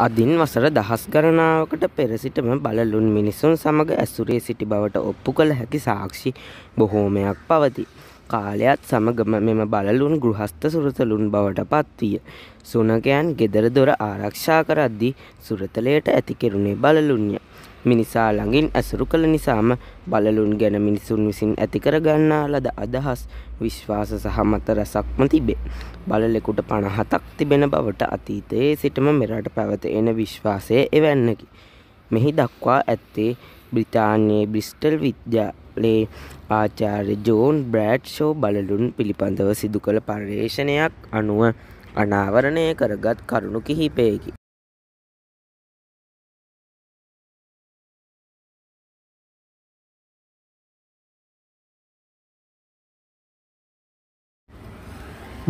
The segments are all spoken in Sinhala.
අදින් වසර දහස් ගණනාවකට පෙර සිටම බලලුන් මිනිසුන් සමග ඇසුරේ සිටි බවට ඔප්පු කළ හැකි සාක්ෂි බොහෝමයක් පවති. කාලයත් සමගම මෙම බලලුන් ගෘහස්ත සුරතලුන් බවට පත්විය. සුනකයන් ගෙදර දොර ආරක්ෂා කරද්දි සුරතලයට ඇති කෙරුණේ බලලුන්ය. මිනිසා ළඟින් ඇසුරු කළ නිසාම බලලුන් ගැන මිනිසුන් විසින් ඇතිකර ගන්නා ලද අදහස් විශ්වාස සහ මත රැසක්ම තිබේ. බලලෙකුට පණහතක් තිබෙන බවට අතීතයේ සිටම මෙරට පැවත එන විශ්වාසය එවැන්නකි. මෙහි දක්වා ඇත්තේ බ්‍රිතාන්‍යයේ බිස්ටල් විද්‍යාලේ ආචාර්ය ජෝන් බ්‍රෑඩ්ෂෝ බලලුන් පිළිබඳව සිදු කළ පර්යේෂණයක් අනුව අනාවරණය කරගත් කරුණු කිහිපයකි.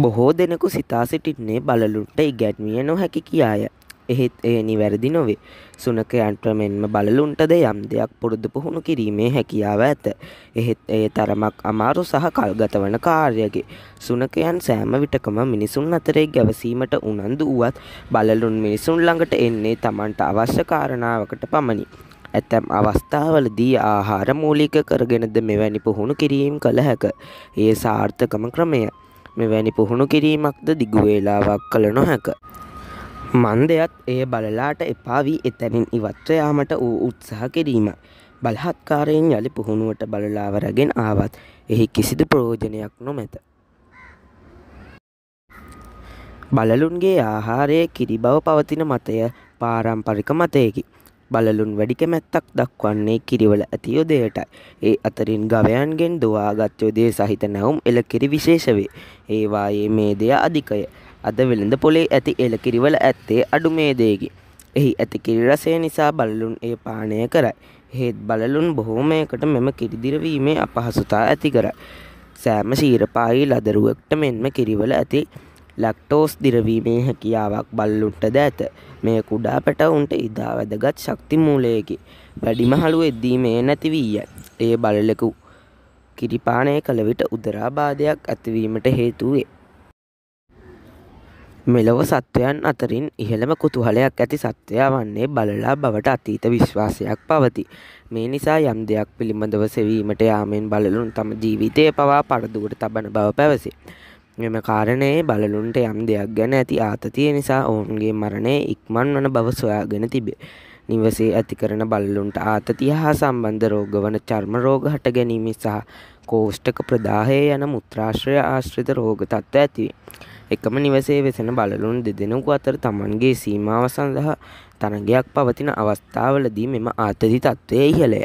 බොහෝ දෙනෙකු සිතා සිටින්නේ බලලුන්ට ඉගැන්විය නොහැකි කියාය. එහෙත් එය නිවැරදි නොවේ. සුනකයන්ට මෙන්ම බලලුන්ටද යම් දෙයක් පුරුදු පුහුණු කිරීමේ හැකියාව ඇත. එහෙත් එය තරමක් අමාරු සහ කල්ගත වන කාර්යකි. සුනකයන් සෑම විටකම මිනිසුන් අතරේ ගැවසීමට උනන්දු වුවත් බලලුන් මිනිසුන් ළඟට එන්නේ Tamanට අවශ්‍ය කාරණාවකට පමණි. ඇතැම් අවස්ථාවලදී ආහාර මූලික කරගෙනද මෙවැනි පුහුණු කිරීම් කළ හැක. ඒ සාර්ථකම ක්‍රමය. මෙවැනි පුහුණු කිරීමක්ද දිගුවේලාවක් කළ නොහැක. මන්දයත් එය බලලාට එපා වී එතැනින් ඉවත්ව යාමට වූ උත්සාහ කිරීම. බලහත්කාරයෙන් යළි පුහුණුවට බලලාව රැගෙන ආවත් එහි කිසිදු ප්‍රෝජනයක් නොමැත. බලලුන්ගේ ආහාරය කිරි බව පවතින මතය පාරම්පරික මතයකි. බලලුන් වැඩිකමැත්තක් දක්වන්නේ කිරිවල ඇති යොදයටයි. ඒ අතරින් ගවයන්ගෙන් දවාගත් යොදේ සහිත නැවුම් එල කිරි විශේෂ වේ. ඒවායේ මේ දෙය අධිකය. අද වෙළඳ පොලේ ඇති එළකිරිවල ඇත්තේ අඩුමේදේකි. එහි ඇති කිරිරසය නිසා බලලුන් ඒ පානය කරයි. හෙත් බලලුන් බොහෝමයකට මෙම කිරිදිරවීමේ අපහසුතා ඇති කරයි. සෑම ශීරපාහි ලදරුවක්ට මෙන්ම කිරිවල ඇති ලක්ටෝස් දිරවීමේ හැකියාවක් බල්ලුන්ටද ඇත මේ කුඩා පැටවුන්ට ඉදා වැදගත් ශක්ති මූලයකි වැඩිමහළු එද්දීමේ නැතිවීය ඒ බලලකු කිරිපානය කළ විට උදරාබාධයක් ඇතිවීමට හේතුවේ මෙලොව සත්වයන් අතරින් ඉහළම කුතුහලයක් ඇති සත්වයා වන්නේ බලලා බවට අතීත විශ්වාසයක් පවති. මේ නිසා යම් දෙයක් පිළිබඳව සෙවීමට යාමෙන් බලලුන් තම ජීවිතය පවා පරදුවට තබන බව පැවසේ. මෙම කාරණයේ බලලුන්ට යම් දෙයක් ගැන ඇති ආතතිය නිසා ඔවුන්ගේ මරණය ඉක්මන් වන බව සොයාගෙන තිබේ. නිවසේ ඇතිකරන බල්ලුන්ට ආතතිය හා සම්බන්ධ රෝග වන චර්ම රෝග හට ගැනීම සහ කෝෂ්ටක ප්‍රදාහය යන මුත්‍රාශ්‍රය ආශ්‍රිත රෝග තත්ත්ව ඇතිවේ. එකම නිවසේ වෙසෙන බලලුන් දෙදෙනෙකු අතර තමන්ගේ සීමාව සඳහා තරගයක් පවතින අවස්ථාවලදී මෙම ආතති තත්ත්වය ඉහළය.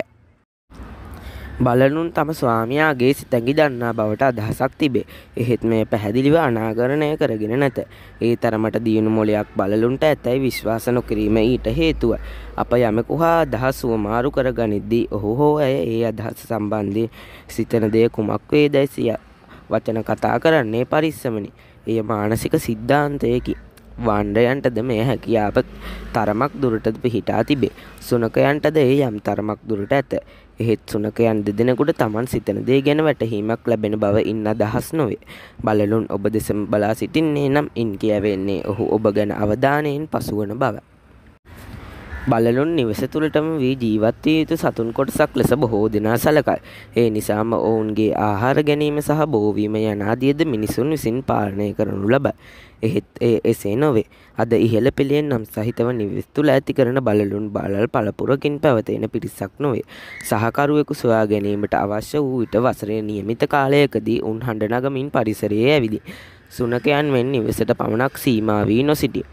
බලනුන් තම ස්වාමයාගේ සිතැඟි දන්නා බවට අදහසක් තිබේ එහෙත් මේ පැහැදිලිව අනාගරණය කරගෙන නැත. ඒ තරමට දියුණු මොලයක් බලලුන්ට ඇතැයි විශ්වාස නොකිරීම ඊට හේතුව. අප යමෙකු හා අදහස් වුවමාරු කර ගනිද්දී ඔහු හෝ ඇය ඒ අදහස සම්බන්ධය සිතන දෙය කුමක් වේ දැසියක්. වචන කතා කරන්නේ පරිස්සමනි. එය මානසික සිද්ධාන්තයකි. වාණ්ඩයන්ටද මේ හැකියාව තරමක් දුරට පිහිටා තිබේ. සුනකයන්ටද ඒ යම් තරමක් දුරට ඇත. එහෙත් සුනකයන් දෙදෙනෙකුට තමන් සිතන දේ ගැන වැටහීමක් ලැබෙන බව ඉන්න අදහස් නොවේ. බලලුන් ඔබ දෙසම බලා සිටින්නේ නම් ඉන් කියවෙන්නේ ඔහු ඔබ ගැන අවධානයෙන් පසුවන බව. බළලුන් නිවස තුළටම වී ජීවත් විය යුතු සතුන් කොටසක් ලෙස බොහෝ දෙනා සලකයි. ඒ නිසාම ඔවුන්ගේ ආහාර ගැනීම සහ බෝවීම යන ආදියද මිනිසුන් විසින් පාලනය කරනු ලබයි. එහෙත් ඒ එසේ නොවේ. අද ඉහළ පෙළියෙන් නම් සහිතව නිවෙස් තුළ ඇති කරන බලලුන් බලල් පළපුරකින් පැවතෙන පිරිසක් නොවේ. සහකරුවෙකු සොයා ගැනීමට අවශ්‍ය වූ විට වසරේ නියමිත කාලයකදී උන් හඬ නගමින් පරිසරයේ ඇවිදි. සුනකයන් මෙන් නිවෙසට පමණක් සීමා වී නොසිටිය.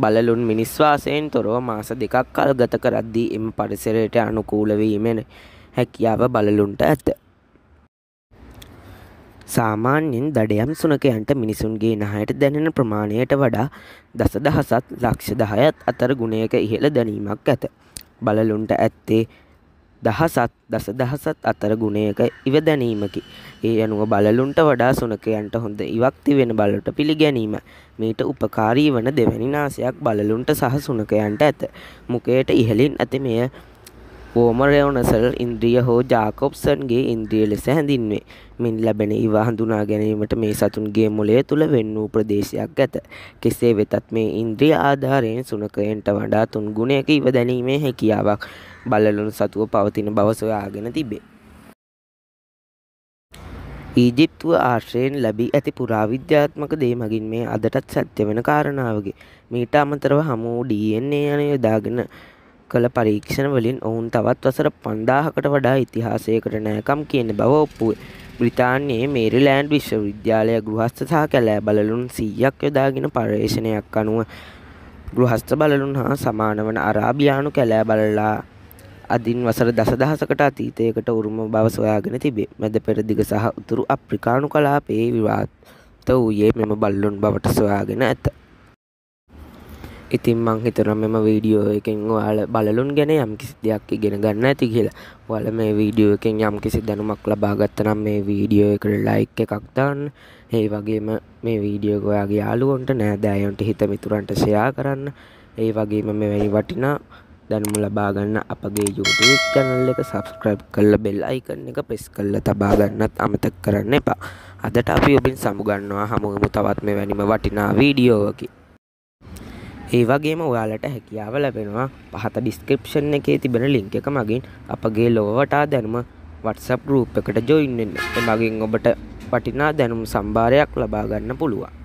බලලුන් මිනිස්වාසයෙන් තොරව මාස දෙකක් කල් ගත කරද්දී එම පරිසරයට අනුකූලවීමෙන හැකියාව බලලුන්ට ඇත. සාමාන්‍යෙන් දඩයම් සුනකයන්ට මිනිසුන්ගේ නහයට දැනෙන ප්‍රමාණයට වඩා දස දහසත් ලක්ෂ දහයත් අතර ගුණයක ඉහළ දැනීමක් ඇත. බලලුන්ට ඇත්තේ දහසත් දස දහසත් අතර ගුණයක ඉව දැනීමකි. ඒ අනුව බලලුන්ට වඩා සුනකයන්ට හොඳ ඉවක්ති වෙන බලට පිළිගැනීම. මීට උපකාරී වන දෙවැනි නාසයක් බලලුන්ට සහ සුනකයන්ට ඇත. මුකයට ඉහලින් ඇති මෙය ඕමරයෝනසල් ඉන්ද්‍රිය හෝ ජාකොප්සන්ගේ ඉන්ද්‍රිය ලෙස හැඳින්වේ මින් ලැබෙන ඉවා හඳුනා ගැනීමට මේ සතුන්ගේ මොලය තුළ වෙන් වූ ප්‍රදේශයක් ඇත. කෙසේ වෙතත් මේ ඉන්ද්‍රිය ආධාරයෙන් සුනකයන්ට වඩා තුන් ගුණයක ඉව දැනීමේ හැකියාවක් බල්ලලුණු සතුව පවතින බව සොයාගෙන තිබේ. ඊජිප්තුව ආශ්‍රයෙන් ලැබී ඇති පුරාවිද්‍යාත්මක දේ මගින් මේ අදටත් සත්‍ය වෙන කාරණාවගේ මීට අමතරව හමූ DNA යන යොදාගෙන කළ පරීක්ෂණ වලින් ඔවුන් තවත් වසර පන්දාහකට වඩා ඉතිහාසයකට නෑකම් කියන බව ඔප්පුුව. බ්‍රතාන්යේ මේරිලෑන්ඩ් විශ්වවිද්‍යාලය ගෘහස්ථ සහ කැලෑ බලලුන් සීයක් යොදාගෙන පර්යේෂණයක් අනුව ගෘහස්ථ බලලුන් හා සමාන වන අරාභියානු කැලෑ බලලා අදින් වසර දසදහසකට අතීතයකට උරුම බව සොයාගෙන තිබේ මැද පෙරදිග සහ උතුරු අප්‍රිකානු කලාපයේ විවාත්ත වූයේ මෙම බල්ලුන් බවට සොයාගෙන ඇත. ඉතින් මං හිතන මෙම වීඩියෝ එකෙන් ඔයාල බලලුන් ගැන යම් කිසි දෙයක් ඉගෙන ගන්න ඇති කියලා ඔයාල මේ වීඩියෝ එකෙන් යම් කිසි දැනුමක් ලබා ගත්තනම් මේ වීඩියෝ එකට ලයික් එකක් දාන්න ඒ වගේම මේ වීඩියෝ එක ඔයාගේ යාළුවන්ට නෑදෑයන්ට හිත මිතුරන්ට ෂෙයා කරන්න ඒ වගේම මෙවැනි වටිනා දැනුම ලබා ගන්න අපගේ YouTube channel එක subscribe කරලා bell icon එක press කරලා තබා ගන්නත් අමතක කරන්න එපා. අදට අපි ඔබින් සමු ගන්නවා හමුවෙමු තවත් මෙවැනිම වටිනා වීඩියෝවකින්. ඒ වගේම ඔයාලට හැකියාව ලැබෙනවා පහත ඩිස්ක්‍රප්ෂන් එකේ තිබෙන ලිංක එක මගින් අපගේ ලොවවටා දැනුම වටසප් රූප් එකට ජොයින්න්න එමගින් ඔබට වටිනා දැනුම් සම්භාරයක් ලබාගන්න පුළුවන්